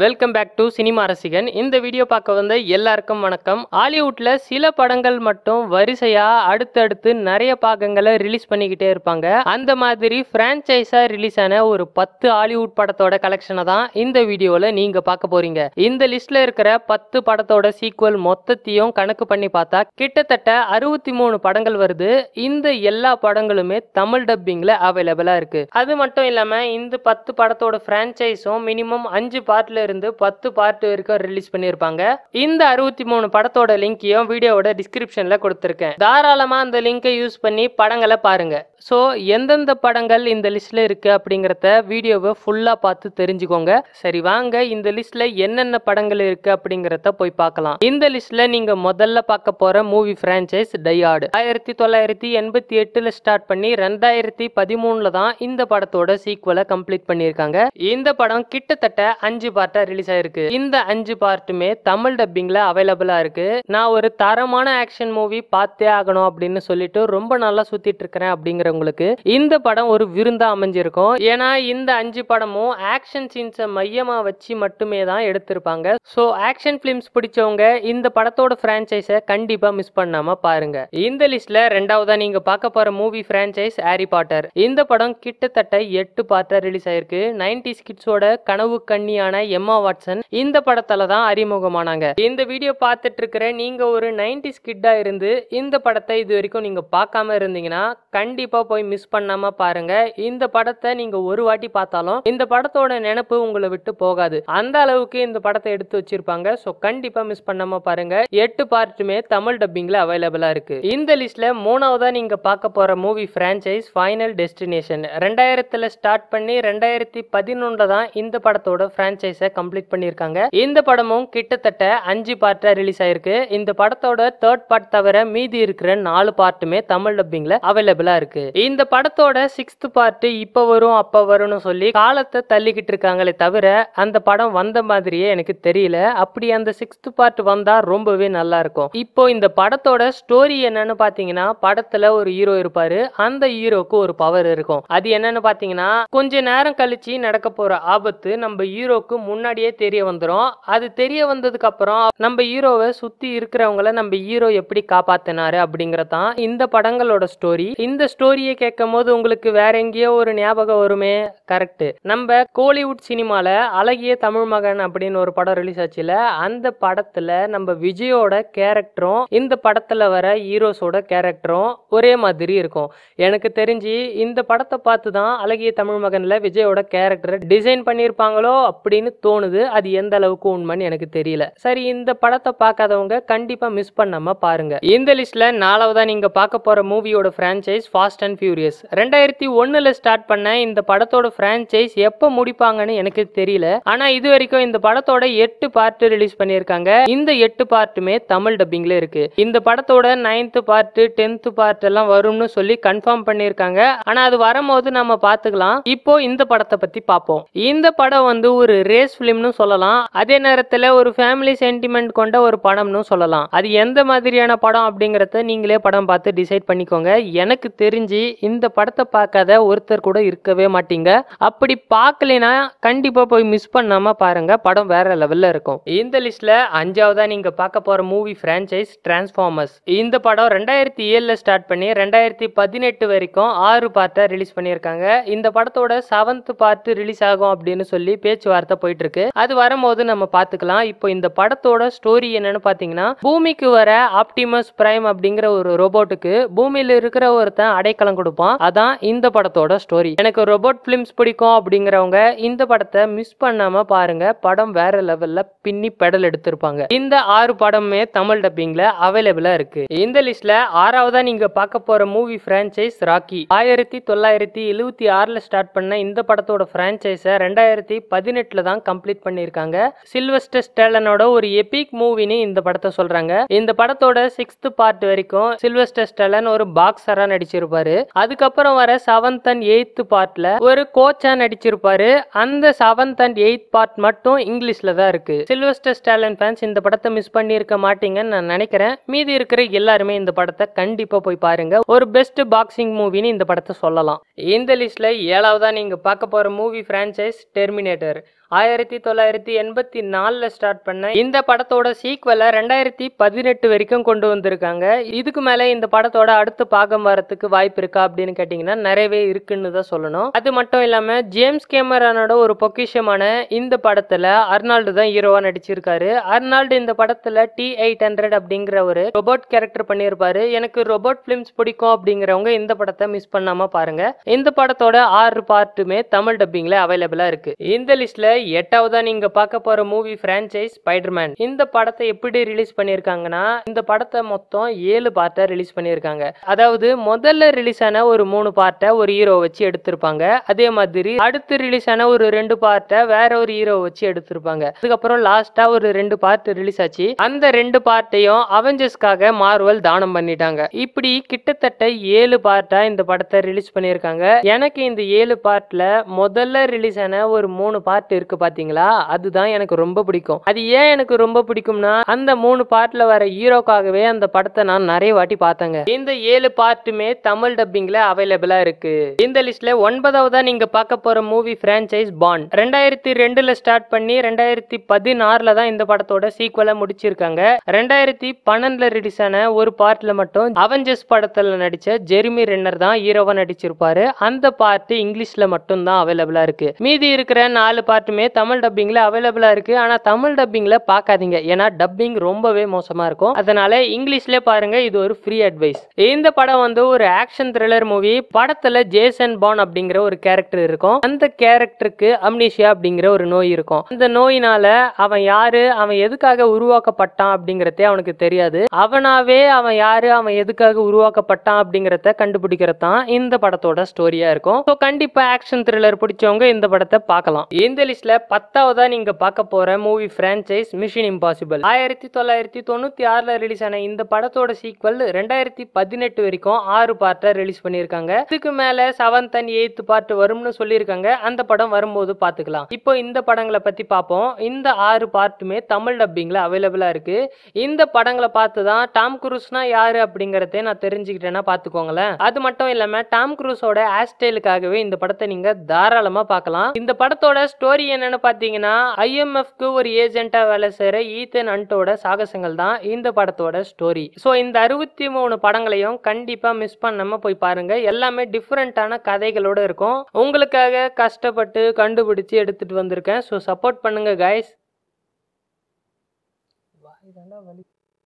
welcome back to cinema ரசிகன் இந்த video பார்க்க வந்த எல்லாருக்கும் வணக்கம் ஹாலிவுட்டில் சில படங்கள் மட்டும் வரிசையாக அடுத்தடுத்து நிறைய பாகங்களை ரிலீஸ் பண்ணிக்கிட்டே இருப்பாங்க அந்த மாதிரி ஃப்ரான்ச்சைஸாக ரிலீஸ் ஆன ஒரு பத்து ஹாலிவுட் படத்தோட கலெக்ஷனை தான் இந்த வீடியோவில் நீங்கள் பார்க்க போகிறீங்க இந்த லிஸ்ட்டில் இருக்கிற பத்து படத்தோட சீக்குவல் மொத்தத்தையும் கணக்கு பண்ணி பார்த்தா கிட்டத்தட்ட அறுபத்தி மூணு படங்கள் வருது இந்த எல்லா படங்களுமே தமிழ் டப்பிங்கில் அவைலபிளாக இருக்குது அது மட்டும் இல்லாமல் இந்த பத்து படத்தோட ஃப்ரான்ச்சைஸும் மினிமம் அஞ்சு பார்ட்டில் இருந்து பத்து பார்ட் வரைக்கும் ரிலீஸ் பண்ணியிருப்பாங்க இந்த அறுபத்தி மூணு படத்தோட லிங்கையும் வீடியோவோட டிஸ்கிரிப்ஷன்ல கொடுத்துருக்கேன் தாராளமா அந்த லிங்கை யூஸ் பண்ணி படங்களை பாருங்க ஸோ எந்தெந்த படங்கள் இந்த லிஸ்ட்ல இருக்கு அப்படிங்கிறத வீடியோவை ஃபுல்லா பார்த்து தெரிஞ்சுக்கோங்க சரி வாங்க இந்த லிஸ்ட்ல என்னென்ன படங்கள் இருக்கு அப்படிங்கிறத போய் பார்க்கலாம் இந்த லிஸ்ட்ல நீங்க முதல்ல பார்க்க போற மூவி பிரான்ச்சைஸ் டையாடு ஆயிரத்தி தொள்ளாயிரத்தி எண்பத்தி எட்டுல ஸ்டார்ட் பண்ணி ரெண்டாயிரத்தி பதிமூணுல தான் இந்த படத்தோட சீக்வலை கம்ப்ளீட் பண்ணியிருக்காங்க இந்த படம் கிட்டத்தட்ட அஞ்சு பார்ட் பார்ட்டா ரிலீஸ் ஆயிருக்கு இந்த அஞ்சு பார்ட்டுமே தமிழ் டப்பிங்கில் அவைலபிளா இருக்கு நான் ஒரு தரமான ஆக்ஷன் மூவி பார்த்தே ஆகணும் அப்படின்னு சொல்லிட்டு ரொம்ப நல்லா சுற்றிட்டு இருக்கிறேன் அப்படிங்கிறவங்களுக்கு இந்த படம் ஒரு விருந்தா அமைஞ்சிருக்கும் ஏன்னா இந்த அஞ்சு படமும் ஆக்ஷன் சீன்ஸை மையமா வச்சு மட்டுமே தான் எடுத்திருப்பாங்க ஸோ ஆக்ஷன் ஃபிலிம்ஸ் பிடிச்சவங்க இந்த படத்தோட ஃப்ரான்ச்சைஸை கண்டிப்பாக மிஸ் பண்ணாம பாருங்க இந்த லிஸ்ட்ல ரெண்டாவதா நீங்க பார்க்க போற மூவி பிரான்ச்சைஸ் ஹாரி பாட்டர் இந்த படம் கிட்டத்தட்ட எட்டு பார்ட்டாக ரிலீஸ் ஆயிருக்கு நைன்டி கிட்ஸோட கனவு கண்ணியான எம் எம்மா வாட்சன் இந்த படத்தால தான் அறிமுகமானாங்க இந்த வீடியோ பார்த்துட்டு இருக்கிற நீங்க ஒரு நைன்டி ஸ்கிட்டா இருந்து இந்த படத்தை இது வரைக்கும் நீங்க பார்க்காம இருந்தீங்கன்னா கண்டிப்பா போய் மிஸ் பண்ணாம பாருங்க இந்த படத்தை நீங்க ஒரு வாட்டி பார்த்தாலும் இந்த படத்தோட நினைப்பு உங்களை விட்டு போகாது அந்த அளவுக்கு இந்த படத்தை எடுத்து வச்சிருப்பாங்க ஸோ கண்டிப்பா மிஸ் பண்ணாம பாருங்க எட்டு பார்ட்டுமே தமிழ் டப்பிங்ல அவைலபிளா இருக்கு இந்த லிஸ்ட்ல மூணாவதா நீங்க பார்க்க போற மூவி பிரான்சைஸ் ஃபைனல் டெஸ்டினேஷன் ரெண்டாயிரத்துல ஸ்டார்ட் பண்ணி ரெண்டாயிரத்தி பதினொன்ல தான் இந்த படத்தோட பிரான்ச்சைஸை கம்ப்ளீட் பண்ணியிருக்காங்க இந்த படமும் கிட்டத்தட்ட அஞ்சு பார்ட்டா ரிலீஸ் ஆயிருக்கு இந்த படத்தோட தேர்ட் பார்ட் தவிர மீதி இருக்கிற நாலு பார்ட்டுமே தமிழ் டப்பிங்ல அவைலபிளா இருக்கு இந்த படத்தோட சிக்ஸ்த் பார்ட் இப்ப வரும் அப்ப வரும்னு சொல்லி காலத்தை தள்ளிக்கிட்டு இருக்காங்களே தவிர அந்த படம் வந்த மாதிரியே எனக்கு தெரியல அப்படி அந்த சிக்ஸ்த் பார்ட் வந்தா ரொம்பவே நல்லா இருக்கும் இப்போ இந்த படத்தோட ஸ்டோரி என்னன்னு பாத்தீங்கன்னா படத்துல ஒரு ஹீரோ இருப்பாரு அந்த ஹீரோக்கு ஒரு பவர் இருக்கும் அது என்னன்னு பாத்தீங்கன்னா கொஞ்ச நேரம் கழிச்சு நடக்க போற ஆபத்து நம்ம ஹீரோக்கு முன்னாடியே தெரிய வந்துடும் அது தெரிய வந்ததுக்கப்புறம் நம்ம ஹீரோவை சுற்றி இருக்கிறவங்கள நம்ம ஹீரோ எப்படி காப்பாத்தினாரு அப்படிங்கிறதான் இந்த படங்களோட ஸ்டோரி இந்த ஸ்டோரியை கேட்கும் போது உங்களுக்கு வேற எங்கேயோ ஒரு ஞாபகம் வருமே கரெக்ட் நம்ம கோலிவுட் சினிமால அழகிய தமிழ் மகன் அப்படின்னு ஒரு படம் ரிலீஸ் ஆச்சுல அந்த படத்துல நம்ம விஜயோட கேரக்டரும் இந்த படத்துல வர ஹீரோஸோட கேரக்டரும் ஒரே மாதிரி இருக்கும் எனக்கு தெரிஞ்சு இந்த படத்தை பார்த்து தான் அழகிய தமிழ் மகன்ல விஜயோட கேரக்டரை டிசைன் பண்ணியிருப்பாங்களோ அப்படின்னு தோணுது அது எந்த அளவுக்கு உண்மைன்னு எனக்கு தெரியல சரி இந்த படத்தை பார்க்காதவங்க கண்டிப்பாக மிஸ் பண்ணாமல் பாருங்க இந்த லிஸ்ட்ல நாலாவதா நீங்கள் பார்க்க போகிற மூவியோட ஃப்ரான்ச்சைஸ் ஃபாஸ்ட் அண்ட் ஃபியூரியஸ் ரெண்டாயிரத்தி ஒன்றில் ஸ்டார்ட் பண்ண இந்த படத்தோட ஃப்ரான்ச்சைஸ் எப்போ முடிப்பாங்கன்னு எனக்கு தெரியல ஆனால் இது வரைக்கும் இந்த படத்தோட எட்டு பார்ட் ரிலீஸ் பண்ணியிருக்காங்க இந்த எட்டு பார்ட்டுமே தமிழ் டப்பிங்ல இருக்கு இந்த படத்தோட நைன்த் பார்ட் டென்த் பார்ட் எல்லாம் வரும்னு சொல்லி கன்ஃபார்ம் பண்ணியிருக்காங்க ஆனா அது வரும்போது நம்ம பார்த்துக்கலாம் இப்போ இந்த படத்தை பத்தி பார்ப்போம் இந்த படம் வந்து ஒரு ரேஸ் ஸ்பேஸ் ஃபிலிம்னு சொல்லலாம் அதே நேரத்தில் ஒரு ஃபேமிலி சென்டிமெண்ட் கொண்ட ஒரு படம்னு சொல்லலாம் அது எந்த மாதிரியான படம் அப்படிங்கிறத நீங்களே படம் பார்த்து டிசைட் பண்ணிக்கோங்க எனக்கு தெரிஞ்சு இந்த படத்தை பார்க்காத ஒருத்தர் கூட இருக்கவே மாட்டீங்க அப்படி பார்க்கலைன்னா கண்டிப்பாக போய் மிஸ் பண்ணாமல் பாருங்க படம் வேற லெவலில் இருக்கும் இந்த லிஸ்டில் அஞ்சாவதாக நீங்கள் பார்க்க போகிற மூவி ஃப்ரான்ச்சைஸ் டிரான்ஸ்ஃபார்மர்ஸ் இந்த படம் ரெண்டாயிரத்தி ஏழில் ஸ்டார்ட் பண்ணி ரெண்டாயிரத்தி பதினெட்டு வரைக்கும் ஆறு பார்ட்டை ரிலீஸ் பண்ணியிருக்காங்க இந்த படத்தோட செவன்த் பார்ட் ரிலீஸ் ஆகும் அப்படின்னு சொல்லி பேச்சுவார்த்தை போயிட்டு இருக்கு அது வரும்போது நம்ம பாத்துக்கலாம் இப்போ இந்த படத்தோட ஸ்டோரி என்னன்னு பாத்தீங்கன்னா பூமிக்கு வர ஆப்டிமஸ் பிரைம் அப்படிங்கிற ஒரு ரோபோட்டுக்கு பூமியில இருக்கிற ஒருத்தன் அடைக்கலம் கொடுப்பான் அதான் இந்த படத்தோட ஸ்டோரி எனக்கு ரோபோட் பிலிம்ஸ் பிடிக்கும் அப்படிங்கிறவங்க இந்த படத்தை மிஸ் பண்ணாம பாருங்க படம் வேற லெவல்ல பின்னி பெடல் எடுத்திருப்பாங்க இந்த ஆறு படமே தமிழ் டப்பிங்ல அவைலபிளா இருக்கு இந்த லிஸ்ட்ல ஆறாவதா நீங்க பார்க்க போற மூவி பிரான்ச்சைஸ் ராக்கி ஆயிரத்தி தொள்ளாயிரத்தி எழுவத்தி ஆறுல ஸ்டார்ட் பண்ண இந்த படத்தோட பிரான்ச்சைஸை ரெண்டாயிரத்தி பதினெட்டுல தான் கம்ப்ளீட் பண்ணியிருக்காங்க சில்வஸ்டர் ஸ்டேலனோட ஒரு எபிக் மூவின்னு இந்த படத்தை சொல்றாங்க இந்த படத்தோட சிக்ஸ்த் பார்ட் வரைக்கும் சில்வஸ்டர் ஸ்டேலன் ஒரு பாக்ஸரா நடிச்சிருப்பாரு அதுக்கப்புறம் வர செவன்த் அண்ட் எயித் பார்ட்ல ஒரு கோச்சா நடிச்சிருப்பாரு அந்த செவன்த் அண்ட் எயித் பார்ட் மட்டும் இங்கிலீஷ்ல தான் இருக்கு சில்வஸ்டர் ஸ்டேலன் ஃபேன்ஸ் இந்த படத்தை மிஸ் பண்ணியிருக்க மாட்டீங்கன்னு நான் நினைக்கிறேன் மீதி இருக்கிற எல்லாருமே இந்த படத்தை கண்டிப்பா போய் பாருங்க ஒரு பெஸ்ட் பாக்ஸிங் மூவின்னு இந்த படத்தை சொல்லலாம் இந்த லிஸ்ட்ல ஏழாவதா நீங்க பார்க்க போற மூவி பிரான்சைஸ் டெர்மினேட்டர் ஆயிரத்தி தொள்ளாயிரத்தி எண்பத்தி நாலில் ஸ்டார்ட் பண்ண இந்த படத்தோட சீக்வலை ரெண்டாயிரத்தி பதினெட்டு வரைக்கும் கொண்டு வந்திருக்காங்க இதுக்கு மேலே இந்த படத்தோட அடுத்த பாகம் வரத்துக்கு வாய்ப்பு இருக்கா அப்படின்னு கேட்டிங்கன்னா நிறையவே இருக்குன்னு தான் சொல்லணும் அது மட்டும் இல்லாமல் ஜேம்ஸ் கேமரானோட ஒரு பொக்கிஷமான இந்த படத்தில் அர்னால்டு தான் ஹீரோவாக நடிச்சிருக்காரு அர்னால்டு இந்த படத்தில் டி எயிட் ஹண்ட்ரட் அப்படிங்கிற ஒரு ரொபோட் கேரக்டர் பண்ணியிருப்பாரு எனக்கு ரொபோட் ஃபிலிம்ஸ் பிடிக்கும் அப்படிங்கிறவங்க இந்த படத்தை மிஸ் பண்ணாமல் பாருங்க இந்த படத்தோட ஆறு பார்ட்டுமே தமிழ் டப்பிங்கில் அவைலபிளாக இருக்கு இந்த லிஸ்ட்டில் எட்டாவதாக நீங்க பார்க்க போற மூவி பிரான்சைஸ் ஸ்பைடர்மேன் இந்த படத்தை எப்படி ரிலீஸ் பண்ணியிருக்காங்கன்னா இந்த படத்தை மொத்தம் ஏழு பார்ட்டாக ரிலீஸ் பண்ணியிருக்காங்க அதாவது முதல்ல ரிலீஸ் ஆன ஒரு மூணு பார்ட்டை ஒரு ஹீரோ வச்சு எடுத்திருப்பாங்க அதே மாதிரி அடுத்து ரிலீஸ் ஆன ஒரு ரெண்டு பார்ட்டை வேற ஒரு ஹீரோ வச்சு எடுத்திருப்பாங்க அதுக்கப்புறம் லாஸ்ட்டாக ஒரு ரெண்டு பார்ட் ரிலீஸ் ஆச்சு அந்த ரெண்டு பார்ட்டையும் அவெஞ்சர்ஸ்க்காக மார்வல் தானம் பண்ணிட்டாங்க இப்படி கிட்டத்தட்ட ஏழு பார்ட்டா இந்த படத்தை ரிலீஸ் பண்ணியிருக்காங்க எனக்கு இந்த ஏழு பார்ட்ல முதல்ல ரிலீஸ் ஆன ஒரு மூணு பார்ட் இருக்கு இருக்கு பாத்தீங்களா அதுதான் எனக்கு ரொம்ப பிடிக்கும் அது ஏன் எனக்கு ரொம்ப பிடிக்கும்னா அந்த மூணு பார்ட்ல வர ஹீரோக்காகவே அந்த படத்தை நான் நிறைய வாட்டி பார்த்தேங்க இந்த ஏழு பார்ட்டுமே தமிழ் டப்பிங்ல அவைலபிளா இருக்கு இந்த லிஸ்ட்ல ஒன்பதாவதா நீங்க பார்க்க போற மூவி பிரான்சைஸ் பாண்ட் ரெண்டாயிரத்தி ரெண்டுல ஸ்டார்ட் பண்ணி ரெண்டாயிரத்தி பதினாறுல தான் இந்த படத்தோட சீக்குவல முடிச்சிருக்காங்க ரெண்டாயிரத்தி பன்னெண்டுல ரிலீஸ் ஆன ஒரு பார்ட்ல மட்டும் அவெஞ்சர்ஸ் படத்துல நடிச்ச ஜெர்மி ரென்னர் தான் ஹீரோவா நடிச்சிருப்பாரு அந்த பார்ட் இங்கிலீஷ்ல மட்டும் தான் அவைலபிளா இருக்கு மீதி இருக்கிற நாலு பார்ட்டுமே படமே தமிழ் டப்பிங்ல அவைலபிளா இருக்கு ஆனா தமிழ் டப்பிங்ல பாக்காதீங்க ஏன்னா டப்பிங் ரொம்பவே மோசமா இருக்கும் அதனால இங்கிலீஷ்ல பாருங்க இது ஒரு ஃப்ரீ அட்வைஸ் இந்த படம் வந்து ஒரு ஆக்ஷன் த்ரில்லர் மூவி படத்துல ஜேசன் பான் அப்படிங்கிற ஒரு கேரக்டர் இருக்கும் அந்த கேரக்டருக்கு அம்னிஷியா அப்படிங்கிற ஒரு நோய் இருக்கும் அந்த நோயினால அவன் யாரு அவன் எதுக்காக உருவாக்கப்பட்டான் அப்படிங்கறதே அவனுக்கு தெரியாது அவனாவே அவன் யாரு அவன் எதுக்காக உருவாக்கப்பட்டான் அப்படிங்கிறத கண்டுபிடிக்கிறது தான் இந்த படத்தோட ஸ்டோரியா இருக்கும் கண்டிப்பா ஆக்ஷன் த்ரில்லர் பிடிச்சவங்க இந்த படத்தை பார்க்கலாம் இந்த லிஸ்ட் லிஸ்ட்ல பத்தாவதா நீங்க பார்க்க போற மூவி பிரான்சைஸ் மிஷின் இம்பாசிபிள் ஆயிரத்தி தொள்ளாயிரத்தி தொண்ணூத்தி ஆறுல ரிலீஸ் ஆன இந்த படத்தோட சீக்வல் ரெண்டாயிரத்தி பதினெட்டு வரைக்கும் ஆறு பார்ட்ட ரிலீஸ் பண்ணிருக்காங்க இதுக்கு மேல செவன்த் அண்ட் எய்த் பார்ட் வரும்னு சொல்லியிருக்காங்க அந்த படம் வரும்போது பாத்துக்கலாம் இப்போ இந்த படங்களை பத்தி பார்ப்போம் இந்த ஆறு பார்ட்டுமே தமிழ் டப்பிங்ல அவைலபிளா இருக்கு இந்த படங்களை பார்த்து தான் டாம் குரூஸ்னா யாரு அப்படிங்கறத நான் தெரிஞ்சுக்கிட்டேன்னா பாத்துக்கோங்களேன் அது மட்டும் இல்லாம டாம் குரூஸோட ஹேர் ஸ்டைலுக்காகவே இந்த படத்தை நீங்க தாராளமா பார்க்கலாம் இந்த படத்தோட ஸ்டோரி என்னன்னு பார்த்தீங்கன்னா ஐஎம்எஃப்க்கு ஒரு ஏஜென்ட்டாக வேலை செய்கிற ஈத்தன் அண்டோட சாகசங்கள் தான் இந்த படத்தோட ஸ்டோரி ஸோ இந்த அறுபத்தி மூணு படங்களையும் கண்டிப்பாக மிஸ் பண்ணாமல் போய் பாருங்கள் எல்லாமே டிஃப்ரெண்ட்டான கதைகளோடு இருக்கும் உங்களுக்காக கஷ்டப்பட்டு கண்டுபிடிச்சி எடுத்துகிட்டு வந்திருக்கேன் ஸோ சப்போர்ட் பண்ணுங்கள் கைஸ் வாய்